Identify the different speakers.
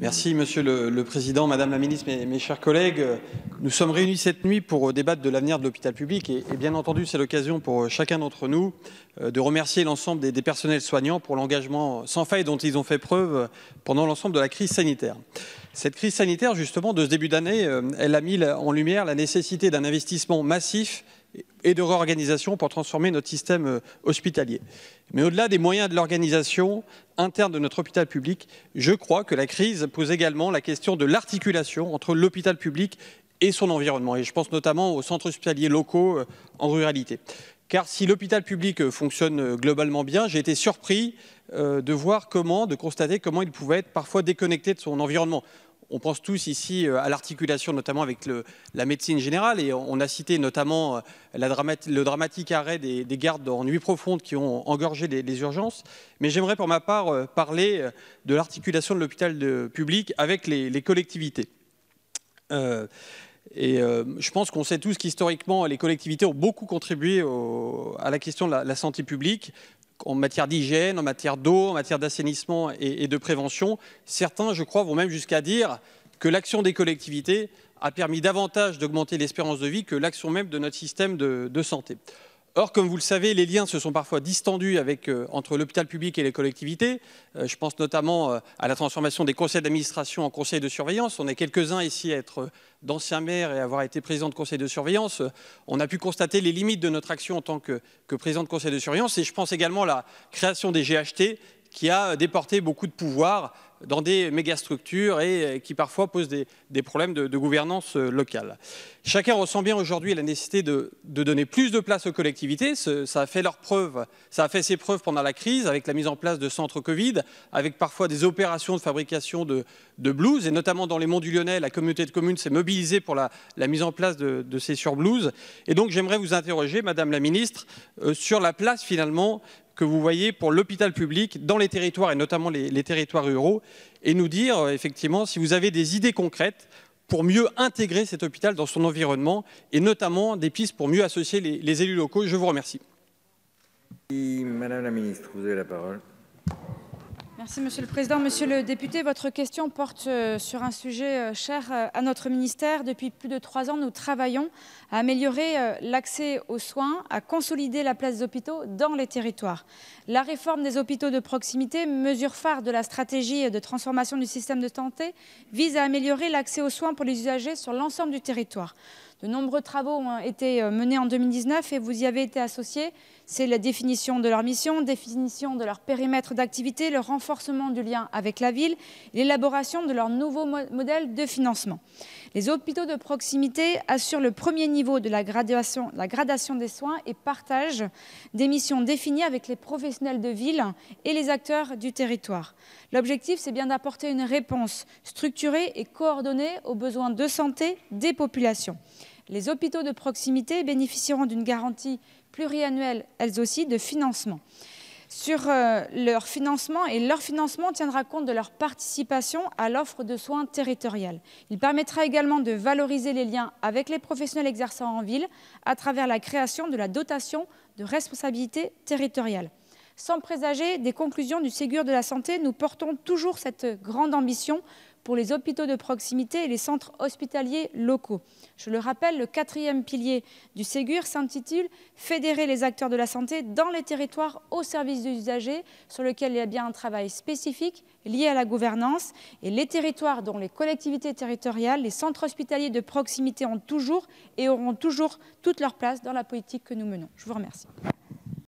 Speaker 1: Merci Monsieur le, Président, Madame la Ministre, mes, mes, chers collègues. Nous sommes réunis cette nuit pour euh, débattre de l'avenir de l'hôpital public et, bien entendu c'est l'occasion pour euh, chacun d'entre nous euh, de remercier l'ensemble des, des, personnels soignants pour l'engagement sans faille dont ils ont fait preuve pendant l'ensemble de la crise sanitaire. Cette crise sanitaire justement de ce début d'année, elle a mis en lumière la nécessité d'un investissement massif et de réorganisation pour transformer notre système euh, hospitalier. Mais au-delà des moyens de l'organisation interne de notre hôpital public, je crois que la crise pose également la question de l'articulation entre l'hôpital public et son environnement. Et je pense notamment aux centres hospitaliers locaux euh, en ruralité. Car si l'hôpital public euh, fonctionne globalement bien, j'ai été surpris de voir comment, de constater comment il pouvait être parfois déconnecté de son environnement on pense tous ici euh, à l'articulation notamment avec la médecine générale et on a cité notamment euh, le dramatique arrêt des, gardes en nuit profonde qui ont engorgé les, urgences. Mais j'aimerais pour ma part euh, parler de l'articulation de l'hôpital public avec les, collectivités. et je pense qu'on sait tous qu'historiquement, les collectivités ont beaucoup contribué à la question de la santé publique en matière d'hygiène, en matière d'eau, en matière d'assainissement et, de prévention. Certains, je crois, vont même jusqu'à dire que l'action des collectivités a permis davantage d'augmenter l'espérance de vie que l'action même de notre système de santé. Or, comme vous le savez, les liens se sont parfois distendus euh, entre l'hôpital public et les collectivités. Euh, je pense notamment euh, à la transformation des conseils d'administration en conseils de surveillance. On est quelques-uns ici à être d'anciens maires et avoir été président de conseil de surveillance. on a pu constater les limites de notre action en tant que, président de conseil de surveillance. Et je pense également à la création des GHT qui a déporté beaucoup de pouvoirs dans des mégastructures et euh, qui parfois posent des, problèmes de, gouvernance euh, locale. Chacun ressent bien aujourd'hui la nécessité de, donner plus de place aux collectivités. ça a fait leurs preuves, ça a fait ses preuves pendant la crise avec la mise en place de centres Covid, avec parfois des opérations de fabrication de, blues blouses et notamment dans les monts du Lyonnais, la communauté de communes s'est mobilisée pour la, mise en place de, ces surblouses. Et donc j'aimerais vous interroger, Madame la Ministre, euh, sur la place finalement que vous voyez pour l'hôpital public dans les territoires et notamment les, territoires ruraux et nous dire euh, effectivement si vous avez des idées concrètes pour mieux intégrer cet hôpital dans son environnement et notamment des pistes pour mieux associer les, les élus locaux. Je vous remercie. Madame la ministre, vous avez la parole.
Speaker 2: Merci Monsieur le Président. Monsieur le député, votre question porte euh, sur un sujet euh, cher euh, à notre ministère. Depuis plus de trois ans, nous travaillons à améliorer l'accès aux soins, à consolider la place des hôpitaux dans les territoires. La réforme des hôpitaux de proximité, mesure phare de la stratégie de transformation du système de santé, vise à améliorer l'accès aux soins pour les usagers sur l'ensemble du territoire. De nombreux travaux ont été euh, menés en 2019 et vous y avez été associés. C'est la définition de leur mission, définition de leur périmètre d'activité, le renforcement du lien avec la ville, l'élaboration de leur nouveau modèle de financement. Les hôpitaux de proximité assurent le premier niveau de la gradation, la gradation des soins et partagent des missions définies avec les professionnels de ville et les acteurs du territoire. L'objectif, c'est bien d'apporter une réponse structurée et coordonnée aux besoins de santé des populations. Les hôpitaux de proximité bénéficieront d'une garantie pluriannuelle, elles aussi, de financement. Sur euh, leur financement, et leur financement tiendra compte de leur participation à l'offre de soins territoriale. Il permettra également de valoriser les liens avec les professionnels exerçant en ville à travers la création de la dotation de responsabilité territoriale. Sans présager des conclusions du Ségur de la Santé, nous portons toujours cette grande ambition pour les hôpitaux de proximité et les centres hospitaliers locaux. Je le rappelle, le quatrième pilier du Ségur s'intitule « Fédérer les acteurs de la santé dans les territoires au service des usagers », sur lequel il y a bien un travail spécifique lié à la gouvernance. Et les territoires dont les collectivités territoriales, les centres hospitaliers de proximité ont toujours et auront toujours toute leur place dans la politique que nous menons. Je vous remercie.